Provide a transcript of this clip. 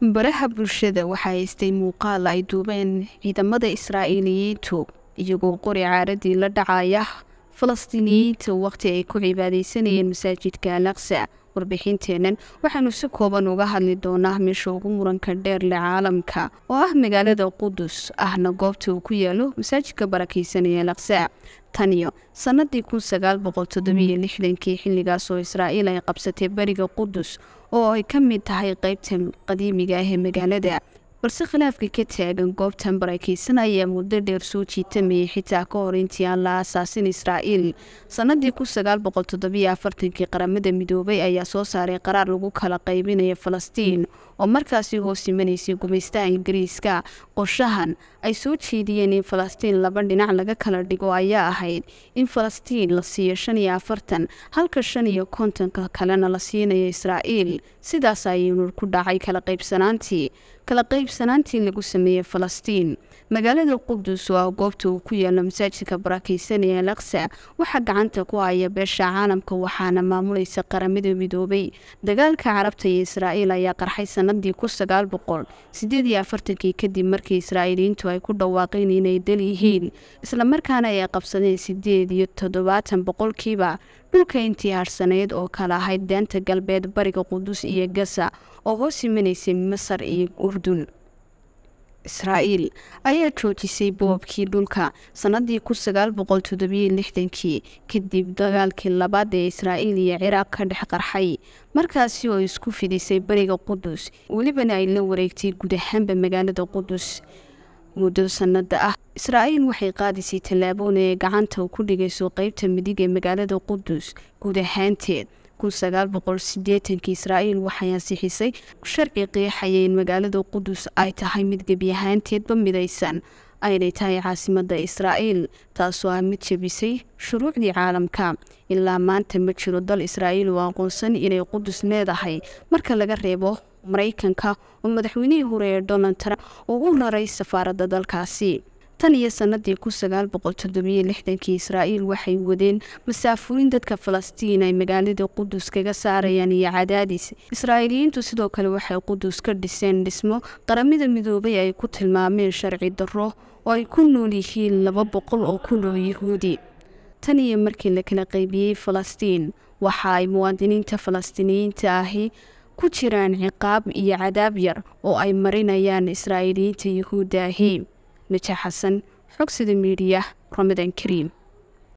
baraha bulshada waxaa haystay muuqaal ay duubeen ciidamada israa'iiliyiintu iyagoo qori caaradii la dhacaya falastiiniyiinta mm-hmm. waqti ay ku cibaadaysanayeen mm-hmm. masaajidka al warbixinteennan waxaanu si kooban uga hadli doonaa meesha ugu muranka dheer leh caalamka oo ah magaalada qudus ahna goobta uu ku yaalo masaajidka barakaysanaya alaqsa tan iyo sannadii kii xilligaasoo israa'iil ay qabsatay beriga qudus oo ay ka mid tahay qaybta qadiimiga ah ee magaalada balse khilaafka ka taagan goobtan baraykaysan ayaa muddo dheer soo jiitamayay xitaa ka hor intii aan la aasaasin israa'iil sannadii kunsagaalboqoltoddobiyo afartankii qaramada midoobay ayaa soo saaray qaraar lagu kala qaybinayo falastiin oo markaasi hoos gumaystaha ingiriiska qorshahan ay soo jeediyeen in falastiin laba dhinac laga kala dhigo ayaa ahayd in falastiin la siiyo shan iyo afartan halka shan iyo kontonka kalena la siinayo israa'iil sidaas ayuunu ku dhacay kala qaybsanaantii kala qaybsanaantii lagu sameeyey falastiin magaalada qudus oo ah goobta uu ku yaalo masaajidka barakeysan ee alaksa waxaa gacanta ku haya beesha caalamka waxaana maamuleysa qaramada midoobay dagaalka carabta iyo israa'iil ayaa qarxaysan sanadii kuaaaoqoideedyoafartankii kadib markii israa'iiliyiintu ay ku dhawaaqeen inay dal yihiin islamarkaana ay qabsadeen sideed iyo toddobaatan boqolkiiba dhulka intii harhsaneyd oo kala ahayd deenta galbeed bariga qudus iyo gaza oo hoos imanaysa masar iyo urdun israa'iil ayaa joojisay boobkii dhulka sanadii kunsagaalboqoltodobiyolixdankii kadib dagaalkii labaad ee israa'iil iyo ciraaq ka dhex qarxay markaasi oo isku fidisay beriga qudus welibana ay la wareegtay guud ahaanba magaalada qudus muddo sanada ah israa'iil waxay qaadisay tallaaboon ee gacanta ku dhigayso qaybta midig ee magaalada qudus guud ahaanteed kunsagaalboqolsideetankii israa'iil waxay ansixisay sharci qeexaya in magaalada qudus ay tahay mid gebi ahaanteedba midaysan aynay tahay caasimada israa'iil taasoo ah mid jebisay shuruucdii caalamka ilaa maanta ma jiro dal israa'iil oo aqoonsan inay qudus leedahay marka laga reebo maraykanka oo madaxweynihii hore ee donald trump oo u raray safaaradda dalkaasi tan iyo sanadii kun sagaal boqol toddobiyo lixdankii israa'iil waxay wadeen masaafurin dadka falastiin ay magaaladii qudus kaga saarayaan iyo cadaadiis israa'iiliyiintu sidoo kale waxay qudus ka dhiseen dhismo qaramada midoobay ay ku tilmaameen sharci darro oo ay ku nool yihiin laba boqol oo ku nool yahuudi tan iyo markii la kala qaybiyey falastiin waxa ay muwaadiniinta falastiiniyiinta ahi ku jiraan ciqaab iyo cadaab yar oo ay marinayaan israa'iiliyiinta yahuuddaahi maja xasan xogsida miidiya ramadan kariim